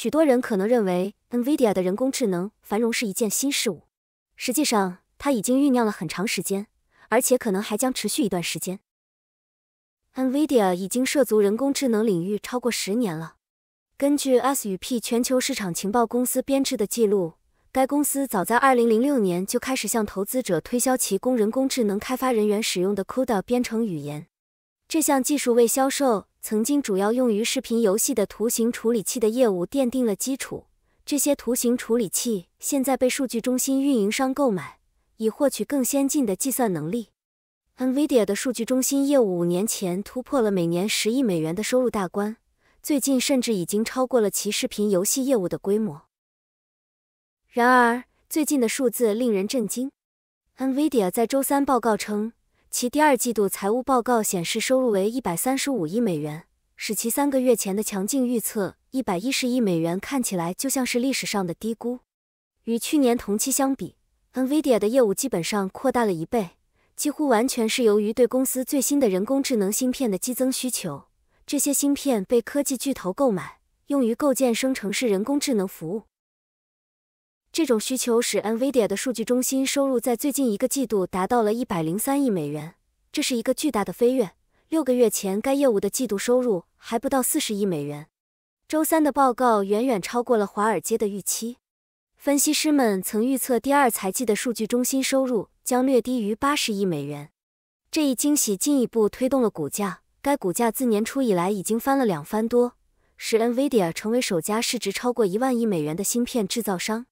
许多人可能认为 NVIDIA 的人工智能繁荣是一件新事物，实际上它已经酝酿了很长时间，而且可能还将持续一段时间。NVIDIA 已经涉足人工智能领域超过十年了。根据 S&P 与全球市场情报公司编制的记录，该公司早在2006年就开始向投资者推销其供人工智能开发人员使用的 CUDA 编程语言，这项技术为销售。曾经主要用于视频游戏的图形处理器的业务奠定了基础。这些图形处理器现在被数据中心运营商购买，以获取更先进的计算能力。NVIDIA 的数据中心业务五年前突破了每年十亿美元的收入大关，最近甚至已经超过了其视频游戏业务的规模。然而，最近的数字令人震惊。NVIDIA 在周三报告称。其第二季度财务报告显示，收入为一百三十五亿美元，使其三个月前的强劲预测一百一十亿美元看起来就像是历史上的低估。与去年同期相比，NVIDIA 的业务基本上扩大了一倍，几乎完全是由于对公司最新的人工智能芯片的激增需求。这些芯片被科技巨头购买，用于构建生成式人工智能服务。这种需求使 NVIDIA 的数据中心收入在最近一个季度达到了一百零三亿美元，这是一个巨大的飞跃。六个月前，该业务的季度收入还不到四十亿美元。周三的报告远远超过了华尔街的预期。分析师们曾预测第二财季的数据中心收入将略低于八十亿美元。这一惊喜进一步推动了股价，该股价自年初以来已经翻了两番多，使 NVIDIA 成为首家市值超过一万亿美元的芯片制造商。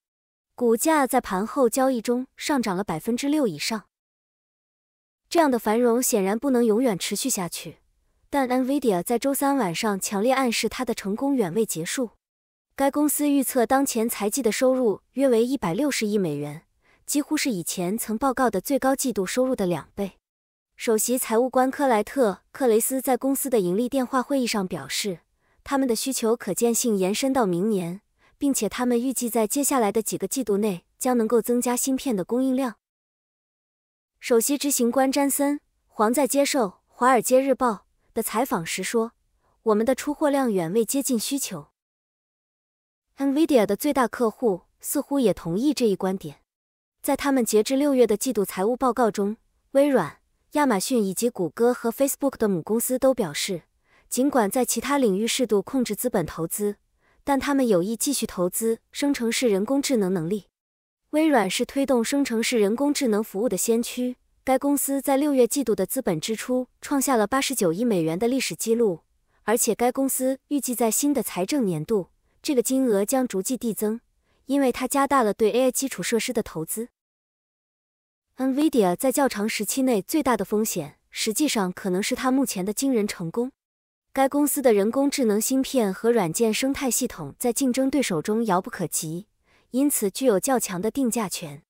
股价在盘后交易中上涨了百分之六以上。这样的繁荣显然不能永远持续下去，但 Nvidia 在周三晚上强烈暗示它的成功远未结束。该公司预测当前财季的收入约为一百六十亿美元，几乎是以前曾报告的最高季度收入的两倍。首席财务官克莱特·克雷斯在公司的盈利电话会议上表示，他们的需求可见性延伸到明年。并且他们预计在接下来的几个季度内将能够增加芯片的供应量。首席执行官詹森·黄在接受《华尔街日报》的采访时说：“我们的出货量远未接近需求。” NVIDIA 的最大客户似乎也同意这一观点。在他们截至六月的季度财务报告中，微软、亚马逊以及谷歌和 Facebook 的母公司都表示，尽管在其他领域适度控制资本投资。但他们有意继续投资生成式人工智能能力。微软是推动生成式人工智能服务的先驱。该公司在六月季度的资本支出创下了八十九亿美元的历史记录，而且该公司预计在新的财政年度，这个金额将逐季递增，因为它加大了对 AI 基础设施的投资。NVIDIA 在较长时期内最大的风险，实际上可能是它目前的惊人成功。该公司的人工智能芯片和软件生态系统在竞争对手中遥不可及，因此具有较强的定价权。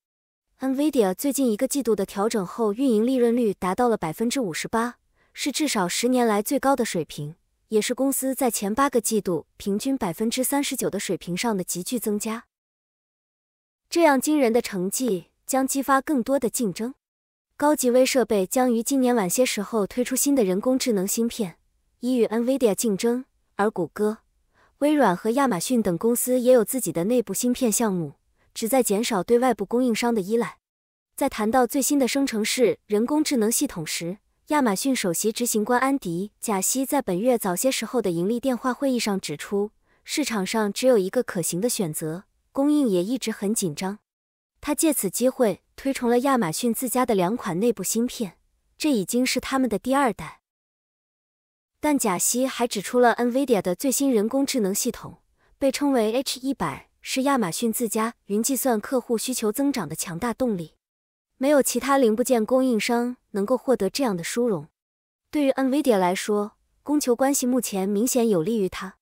NVIDIA 最近一个季度的调整后运营利润率达到了百分之五十八，是至少十年来最高的水平，也是公司在前八个季度平均百分之三十九的水平上的急剧增加。这样惊人的成绩将激发更多的竞争。高级微设备将于今年晚些时候推出新的人工智能芯片。以与 Nvidia 竞争，而谷歌、微软和亚马逊等公司也有自己的内部芯片项目，旨在减少对外部供应商的依赖。在谈到最新的生成式人工智能系统时，亚马逊首席执行官安迪·贾西在本月早些时候的盈利电话会议上指出，市场上只有一个可行的选择，供应也一直很紧张。他借此机会推崇了亚马逊自家的两款内部芯片，这已经是他们的第二代。但贾希还指出了 NVIDIA 的最新人工智能系统，被称为 H 一百，是亚马逊自家云计算客户需求增长的强大动力。没有其他零部件供应商能够获得这样的殊荣。对于 NVIDIA 来说，供求关系目前明显有利于它。